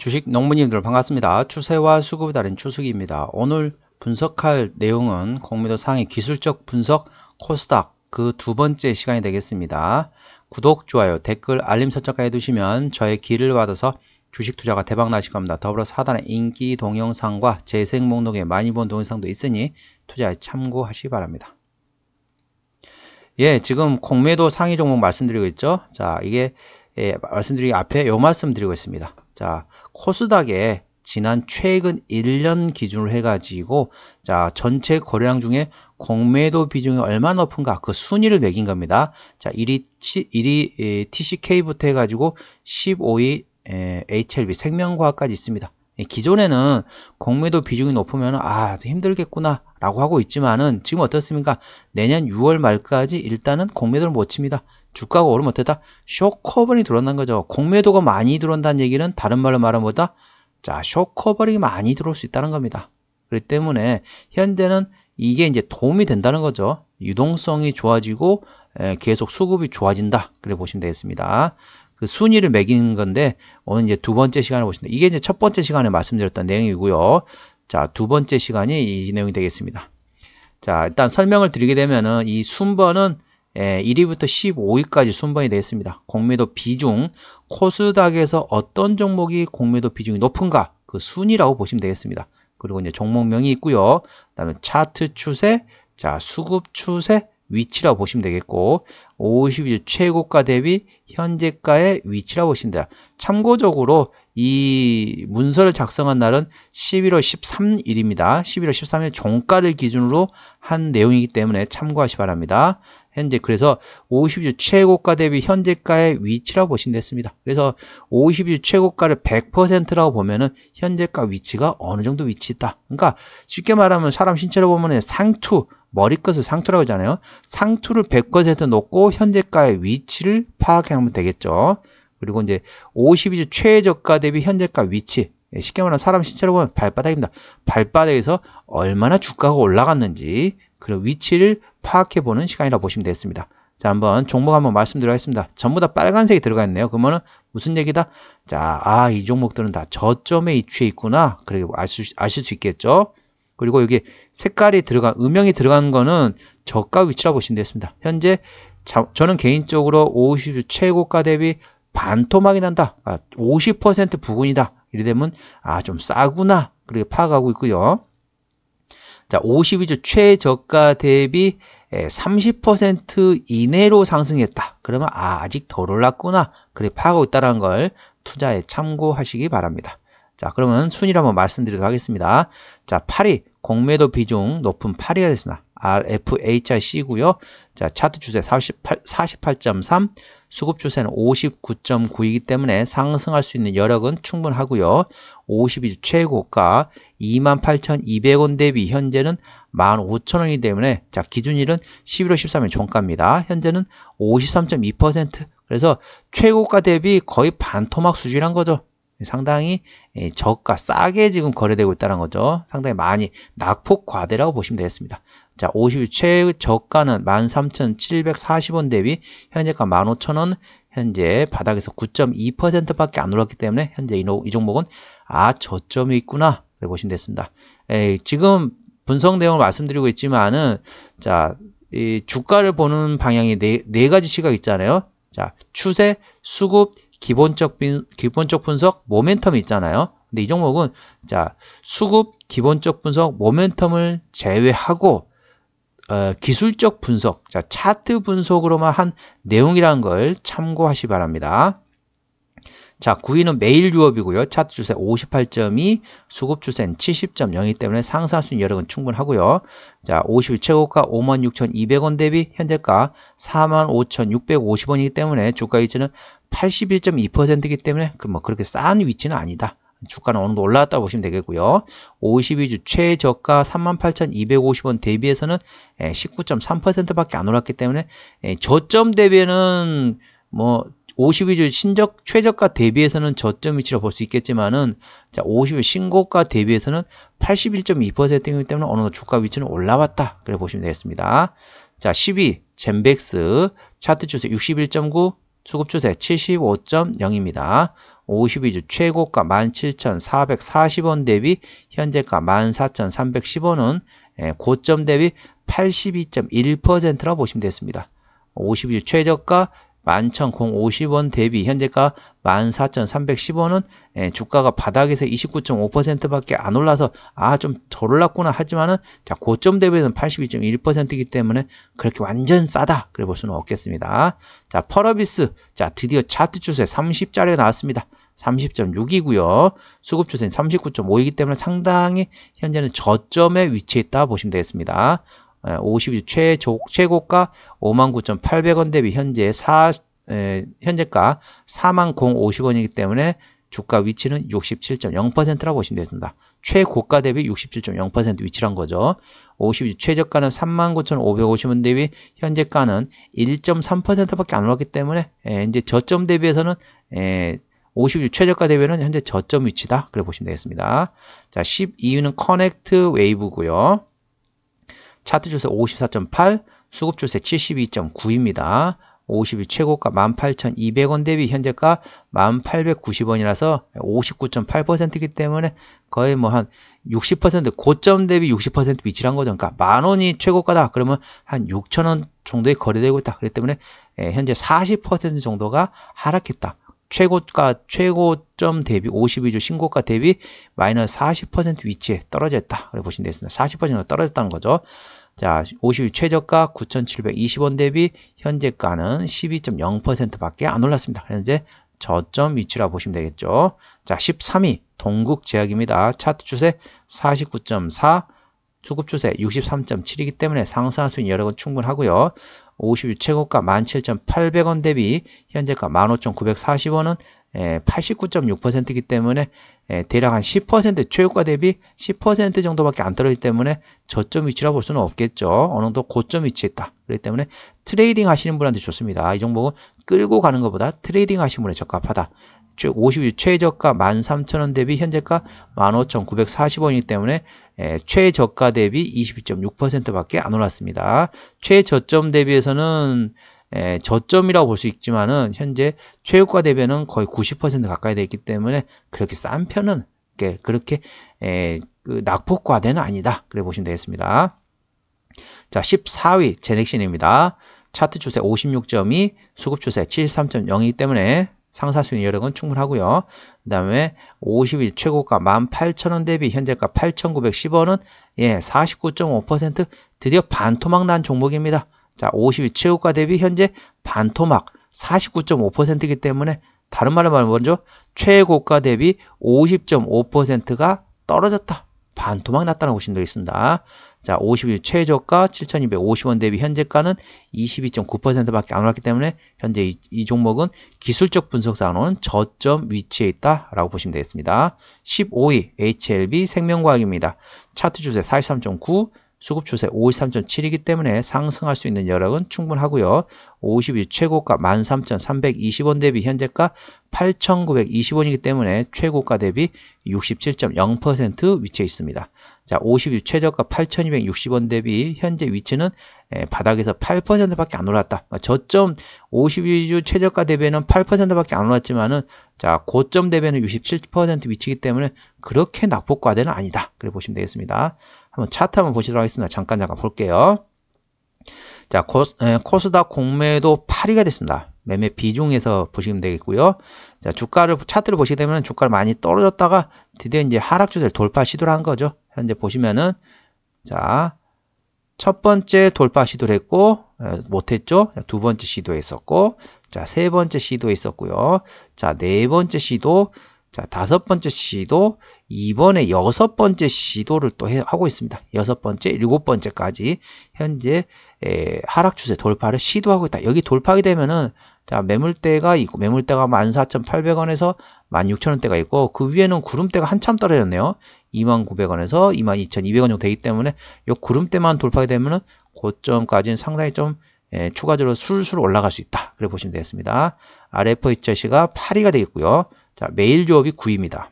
주식 농부님들 반갑습니다. 추세와 수급에 다인추석입니다 오늘 분석할 내용은 공매도 상의 기술적 분석 코스닥 그 두 번째 시간이 되겠습니다. 구독, 좋아요, 댓글, 알림 설정까지 해두시면 저의 길을 받아서 주식 투자가 대박 나실 겁니다. 더불어 사단의 인기 동영상과 재생 목록에 많이 본 동영상도 있으니 투자에 참고하시기 바랍니다. 예, 지금 공매도 상위 종목 말씀드리고 있죠. 자, 이게 예, 말씀드리기 앞에 요 말씀 드리고 있습니다. 자, 코스닥에 지난 최근 1년 기준으로 해가지고 자 전체 거래량 중에 공매도 비중이 얼마나 높은가 그 순위를 매긴 겁니다. 자 1위, 1위 예, TCK부터 해가지고 15위 에, 예, HLB 생명과학까지 있습니다. 예, 기존에는 공매도 비중이 높으면 아 힘들겠구나 라고 하고 있지만은 지금 어떻습니까? 내년 6월 말까지 일단은 공매도를 못 칩니다. 주가가 오르면 어떻다? 쇼커버링이 들어온다는 거죠. 공매도가 많이 들어온다는 얘기는 다른 말로 말하면 뭐다? 자, 쇼커버링이 많이 들어올 수 있다는 겁니다. 그렇기 때문에 현재는 이게 이제 도움이 된다는 거죠. 유동성이 좋아지고 계속 수급이 좋아진다. 그래 보시면 되겠습니다. 그 순위를 매기는 건데 오늘 이제 두 번째 시간을 보시면 이게 이제 첫 번째 시간에 말씀드렸던 내용이고요. 자, 두 번째 시간이 이 내용이 되겠습니다. 자, 일단 설명을 드리게 되면은 이 순번은 예, 1위부터 15위까지 순번이 되어 있습니다. 공매도 비중, 코스닥에서 어떤 종목이 공매도 비중이 높은가 그 순위라고 보시면 되겠습니다. 그리고 이제 종목명이 있고요. 그다음에 차트 추세, 자 수급 추세, 위치라고 보시면 되겠고 5 2주 최고가 대비 현재가의 위치라고 보시면 돼요. 참고적으로 이 문서를 작성한 날은 11월 13일입니다. 11월 13일 종가를 기준으로 한 내용이기 때문에 참고하시 바랍니다. 현재 그래서 50주 최고가 대비 현재가의 위치라고 보시면 됐습니다. 그래서 50주 최고가를 100%라고 보면은 현재가 위치가 어느 정도 위치 있다. 그러니까 쉽게 말하면 사람 신체로 보면 상투 머리끝을 상투라고 하잖아요. 상투를 100% 놓고 현재가의 위치를 파악하면 되겠죠. 그리고 이제 52주 최저가 대비 현재가 위치 예, 쉽게 말하면 사람 신체로 보면 발바닥입니다. 발바닥에서 얼마나 주가가 올라갔는지 그런 위치를 파악해 보는 시간이라고 보시면 되겠습니다. 자, 한번 종목 한번 말씀드리겠습니다. 전부 다 빨간색이 들어가 있네요. 그러면은 무슨 얘기다? 자, 아, 이 종목들은 다 저점에 위치해 있구나. 그렇게 아실, 아실 수 있겠죠? 그리고 여기 색깔이 들어간, 음영이 들어간 거는 저가 위치라고 보시면 되겠습니다. 현재 자, 저는 개인적으로 5 0 최고가 대비 반토막이 난다. 아, 50% 부근이다. 이래 되면 아좀 싸구나 그렇게 파악하고 있고요. 자 52주 최저가 대비 30% 이내로 상승했다. 그러면 아 아직 덜 올랐구나 그래 파악하고 있다는 걸 투자에 참고하시기 바랍니다. 자 그러면 순위를 한번 말씀드리도록 하겠습니다. 자 8위 공매도 비중 높은 8위가 됐습니다. RFHIC고요. 자, 차트 추세 48, 3 수급 추세는 59.9이기 때문에 상승할 수 있는 여력은 충분하고요. 52주 최고가 28,200원 대비 현재는 15,000원이기 때문에 자, 기준일은 11월 13일 종가입니다. 현재는 53.2% 그래서 최고가 대비 거의 반토막 수준한 거죠. 상당히 예, 저가 싸게 지금 거래되고 있다는 거죠. 상당히 많이 낙폭 과대라고 보시면 되겠습니다. 자, 50일 최저가는 13,740원 대비 현재가 15,000원 현재 바닥에서 9.2%밖에 안 올랐기 때문에 현재 이, 이 종목은 아 저점이 있구나 보시면 되겠습니다 에이, 예, 지금 분석 내용을 말씀드리고 있지만은 자 주가를 보는 방향이 네, 네 가지 시각 있잖아요. 자 추세, 수급, 기본적, 기본적 분석, 모멘텀이 있잖아요. 근데 이 종목은 자 수급, 기본적 분석, 모멘텀을 제외하고 어, 기술적 분석, 자 차트 분석으로만 한 내용이라는 걸 참고하시 바랍니다. 자, 9위는 매일 유업이고요. 차트 추세 58.2, 수급 추세는 70.0이기 때문에 상승할수는 있 여력은 충분하고요. 자, 50일 최고가 56,200원 대비 현재가 45,650원이기 때문에 주가 위치는 81.2%이기 때문에 그뭐 그렇게 싼 위치는 아니다. 주가는 어느 정도 올라왔다 고 보시면 되겠고요. 52주 최저가 38,250원 대비해서는 19.3%밖에 예, 안 올랐기 때문에 예, 저점 대비는 뭐 52주 신적 최저가 대비해서는 저점 위치로 볼 수 있겠지만은 자 50일 신고가 대비해서는 81.2%이기 때문에 어느 정도 주가 위치는 올라왔다. 그래 보시면 되겠습니다. 자 12, 젠백스 차트 추세 61.9 수급 추세 75.0입니다. 52주 최고가 17,440원 대비 현재가 14,310원은 예, 고점 대비 82.1%라 고 보시면 되겠습니다. 52주 최저가 11,050원 대비 현재가 14,310원은 예, 주가가 바닥에서 29.5%밖에 안 올라서 아좀덜 올랐구나 하지만은 자 고점 대비는 82.1%이기 때문에 그렇게 완전 싸다 그래 볼 수는 없겠습니다. 자 펄어비스 자 드디어 차트 추세 30자리가 나왔습니다. 30.6이고요. 수급 추세는 39.5이기 때문에 상당히 현재는 저점에 위치했다 보시면 되겠습니다. 50주 예, 최저, 최고가 59,800원 대비 현재 4, 에, 현재가 40,050원이기 때문에 주가 위치는 67.0%라고 보시면 되겠습니다 최고가 대비 67.0% 위치란 거죠. 50주 최저가는 39,550원 대비 현재가는 1.3%밖에 안 올랐기 때문에 에, 예, 이제 저점 대비해서는 에, 예, 50주 최저가 대비는 현재 저점 위치다. 그래 보시면 되겠습니다. 자, 12위는 커넥트 웨이브고요. 차트 추세 54.8, 수급 추세 72.9입니다. 50일 최고가 18,200원 대비 현재가 1890원이라서 59.8%이기 때문에 거의 뭐 한 60% 고점 대비 60%위치란 거죠. 그러니까 만 원이 최고가다. 그러면 한 6,000원 정도에 거래되고 있다. 그렇기 때문에 예, 현재 40% 정도가 하락했다. 최고가 최고점 대비 52주 신고가 대비 마이너스 40% 위치에 떨어졌다. 그래 보시면 되겠습니다. 4 0 떨어졌다는 거죠. 자, 52 최저가 9,720원 대비 현재가는 12.0%밖에 안 올랐습니다. 현재 저점 위치라 보시면 되겠죠. 자, 13위 동국 제약입니다. 차트 추세 49.4 수급 추세 63.7이기 때문에 상승할 수 있는 여력은 충분하고요. 52 0 최고가 17,800원 대비 현재가 15,940원은 89.6%이기 예, 때문에 예, 대략 한 10% 최고가 대비 10% 정도밖에 안 떨어지기 때문에 저점 위치라 볼 수는 없겠죠. 어느 정도 고점 위치에 있다. 그렇기 때문에 트레이딩 하시는 분한테 좋습니다. 이 종목은 끌고 가는 것보다 트레이딩 하시는 분에 적합하다. 5 0주 최저가 13,000원 대비 현재가 15,940원이기 때문에 예, 최저가 대비 22.6%밖에 안 올랐습니다. 최저점 대비해서는 예, 저점이라고 볼 수 있지만은 현재 최고가 대비는 거의 90% 가까이 되기 어있 때문에 그렇게 싼 편은 그렇게 에, 예, 그 낙폭과대는 아니다. 그래 보시면 되겠습니다. 자, 14위 제넥신입니다. 차트 추세 56.2, 수급 추세 73.0이기 때문에 상사수익 여력은 충분하고요. 그 다음에 50일 최고가 18,000원 대비 현재가 8,910원은 예49.5% 드디어 반토막 난 종목입니다. 자 50일 최고가 대비 현재 반토막 49.5%이기 때문에 다른 말로 말하면 먼저 최고가 대비 50.5%가 떨어졌다. 반토막 났다는 보시면 되겠습니다. 자, 50일 최저가 7,250원 대비 현재가는 22.9%밖에 안 올랐기 때문에 현재 이, 이 종목은 기술적 분석상으로는 저점 위치에 있다라고 보시면 되겠습니다. 15위 HLB 생명과학입니다. 차트 주세 43.9, 수급 추세 53.7이기 때문에 상승할 수 있는 여력은 충분하고요. 50일 최고가 13,320원 대비 현재가 8,920원이기 때문에 최고가 대비 67.0% 위치해 있습니다. 자, 50일 최저가 8,260원 대비 현재 위치는 바닥에서 8%밖에 안 올랐다. 그러니까 저점 5 2일 최저가 대비는 8%밖에 안 올랐지만은 자, 고점 대비는 67% 위치이기 때문에 그렇게 낙폭과대는 아니다. 그래 보시면 되겠습니다. 한번 차트 한번 보시도록 하겠습니다. 잠깐 잠깐 볼게요. 자, 코스, 닥 공매도 8위가 됐습니다. 매매 비중에서 보시면 되겠고요. 자, 주가를 차트를 보시게 되면 주가를 많이 떨어졌다가 드디어 이제 하락 추세를 돌파 시도를 한 거죠. 현재 보시면은 자, 첫 번째 돌파 시도를 했고 못 했죠. 두 번째 시도했었고 자, 세 번째 시도했었고요. 자, 네 번째 시도 자, 다섯 번째 시도, 이번에 여섯 번째 시도를 또 해, 하고 있습니다. 여섯 번째, 일곱 번째까지 현재 에, 하락 추세 돌파를 시도하고 있다. 여기 돌파하게 되면은 자, 매물대가 있고 매물대가 14,800원에서 16,000원대가 있고 그 위에는 구름대가 한참 떨어졌네요. 29,000원에서 22,200원 정도 되기 때문에 요 구름대만 돌파하게 되면은 고점까지는 상당히 좀 예, 추가적으로 술술 올라갈 수 있다. 그래 보시면 되겠습니다. RFH 저시가 8위가 되겠고요. 자, 매일 조업이 9입니다.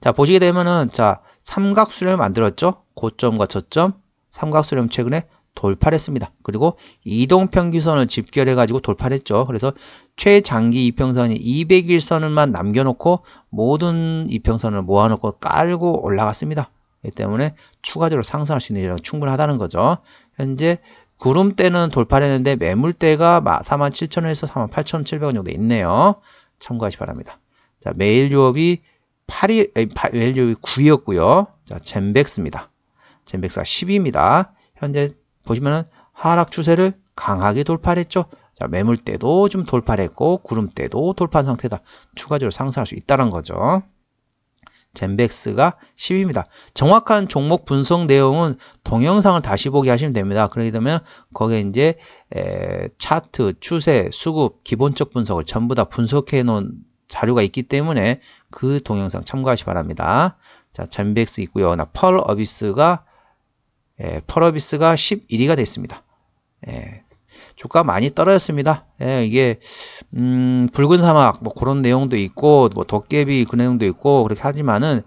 자, 보시게 되면은 자, 삼각수렴을 만들었죠? 고점과 저점, 삼각수렴 최근에 돌파를 했습니다. 그리고 이동평균선을 집결해 가지고 돌파를 했죠. 그래서 최장기 이평선이 200일선을만 남겨놓고 모든 이평선을 모아놓고 깔고 올라갔습니다. 이 때문에 추가적으로 상승할 수 있는 일은 충분하다는 거죠. 현재 구름때는 돌파했는데 매물대가 47,000원에서 48,700원 정도 있네요. 참고하시 바랍니다. 자, 매일 유업이 8이, 에이, 8, 매일 유업이 9이었고요. 자, 젠백스입니다. 젠백스가 10입니다. 현재 보시면은 하락 추세를 강하게 돌파했죠. 자, 매물대도 좀 돌파했고 구름대도 돌파한 상태다. 추가적으로 상승할 수 있다는 거죠. 젠벡스가 10입니다. 정확한 종목 분석 내용은 동영상을 다시 보기 하시면 됩니다. 그러게 되면 거기에 이제 차트, 추세, 수급, 기본적 분석을 전부 다 분석해 놓은 자료가 있기 때문에 그 동영상 참고하시 바랍니다. 자, 젠벡스 있고요. 나 펄어비스가 펄어비스가 11위가 됐습니다. 예, 주가 많이 떨어졌습니다. 예, 이게 음, 붉은 사막 뭐 그런 내용도 있고 뭐 도깨비 그 내용도 있고 그렇게 하지만은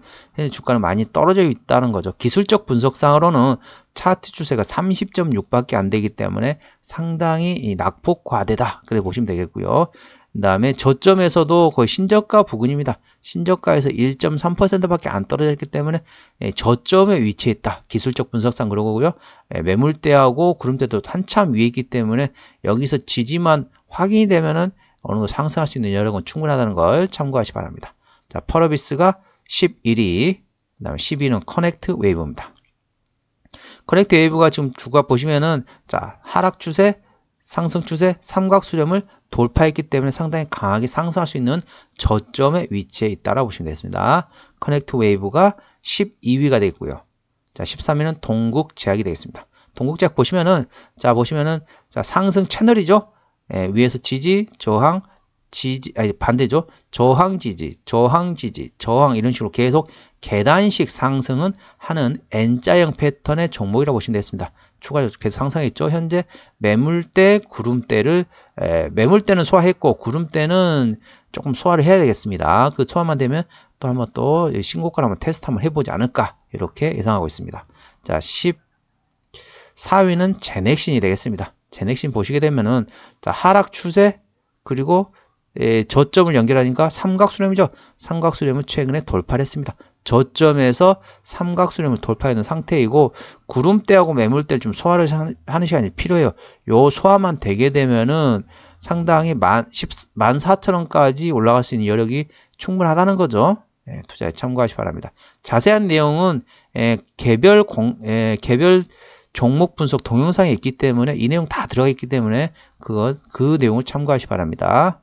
주가는 많이 떨어져 있다는 거죠. 기술적 분석상으로는 차트 추세가 30.6밖에 안 되기 때문에 상당히 낙폭 과대다. 그래 보시면 되겠고요. 그 다음에 저점에서도 거의 신저가 부근입니다. 신저가에서 1.3%밖에 안 떨어졌기 때문에 예, 저점에 위치해 있다. 기술적 분석상 그런 거고요. 예, 매물대하고 구름대도 한참 위에 있기 때문에 여기서 지지만 확인이 되면은 어느 정도 상승할 수 있는 여력은 충분하다는 걸 참고하시 바랍니다. 자, 퍼러비스가 11위, 그 다음에 12위는 커넥트 웨이브입니다. 커넥트 웨이브가 지금 주가 보시면은 자 하락 추세, 상승 추세, 삼각 수렴을 돌파했기 때문에 상당히 강하게 상승할 수 있는 저점의 위치에 있다라고 보시면 되겠습니다. 커넥트 웨이브가 12위가 되겠고요. 자, 13위는 동국 제약이 되겠습니다. 동국 제약 보시면은 자, 보시면은 자, 상승 채널이죠. 예, 위에서 지지, 저항, 지지, 아니 반대죠. 저항 지지, 저항 지지, 저항 이런 식으로 계속 계단식 상승은 하는 N자형 패턴의 종목이라고 보시면 되겠습니다. 추가적으로 계속 상승했죠. 현재 매물대, 구름대를 에, 매물대는 소화했고 구름대는 조금 소화를 해야 되겠습니다. 그 소화만 되면 또 한번 또 신고가를 한번 테스트 한번 해보지 않을까 이렇게 예상하고 있습니다. 자, 14위는 제넥신이 되겠습니다. 제넥신 보시게 되면은 자, 하락 추세 그리고 에, 예, 저점을 연결하니까 삼각수렴이죠. 삼각수렴은 최근에 돌파를 했습니다. 저점에서 삼각수렴을 돌파해 놓은 상태이고 구름대하고 매물대를 좀 소화를 하는 시간이 필요해요. 요 소화만 되게 되면은 상당히 만, 10, 0 0원까지 올라갈 수 있는 여력이 충분하다는 거죠. 예, 투자에 참고하시 기 바랍니다. 자세한 내용은 예, 개별 공, 예, 개별 종목 분석 동영상이 있기 때문에 이 내용 다 들어가 있기 때문에 그것 그 내용을 참고하시 기 바랍니다.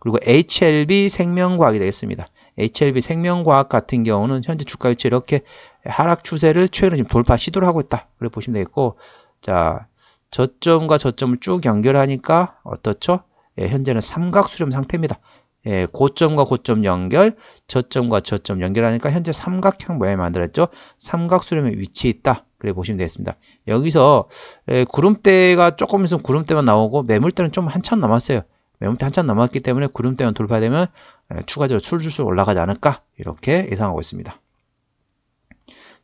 그리고 HLB 생명과학이 되겠습니다. HLB 생명과학 같은 경우는 현재 주가 위치 이렇게 하락 추세를 최근에 지금 돌파 시도를 하고 있다. 그래 보시면 되겠고, 자, 저점과 저점을 쭉 연결하니까 어떻죠? 예, 현재는 삼각수렴 상태입니다. 예, 고점과 고점 연결, 저점과 저점 연결하니까 현재 삼각형 모양이 만들었죠삼각수렴의 위치해 있다. 그래 보시면 되겠습니다. 여기서 예, 구름대가 조금 있으면 구름대만 나오고 매물대는 좀 한참 남았어요. 매물대 네, 한참 남았기 때문에 구름대만 돌파되면 예, 추가적으로 출줄출 올라가지 않을까 이렇게 예상하고 있습니다.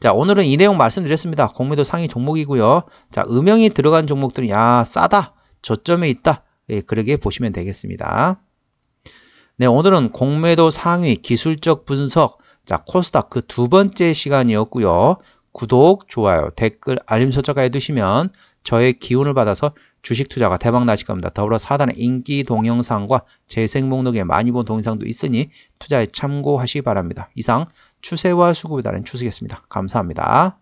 자 오늘은 이 내용 말씀드렸습니다. 공매도 상위 종목이고요. 자 음영이 들어간 종목들은 야 싸다 저점에 있다 예, 그렇게 보시면 되겠습니다. 네 오늘은 공매도 상위 기술적 분석 자 코스닥 그 두 번째 시간이었고요. 구독, 좋아요, 댓글, 알림 설정까지 해두시면 저의 기운을 받아서 주식 투자가 대박 나실 겁니다. 더불어 사단의 인기 동영상과 재생 목록에 많이 본 동영상도 있으니 투자에 참고하시기 바랍니다. 이상 추세와 수급에 따른 추세겠습니다. 감사합니다.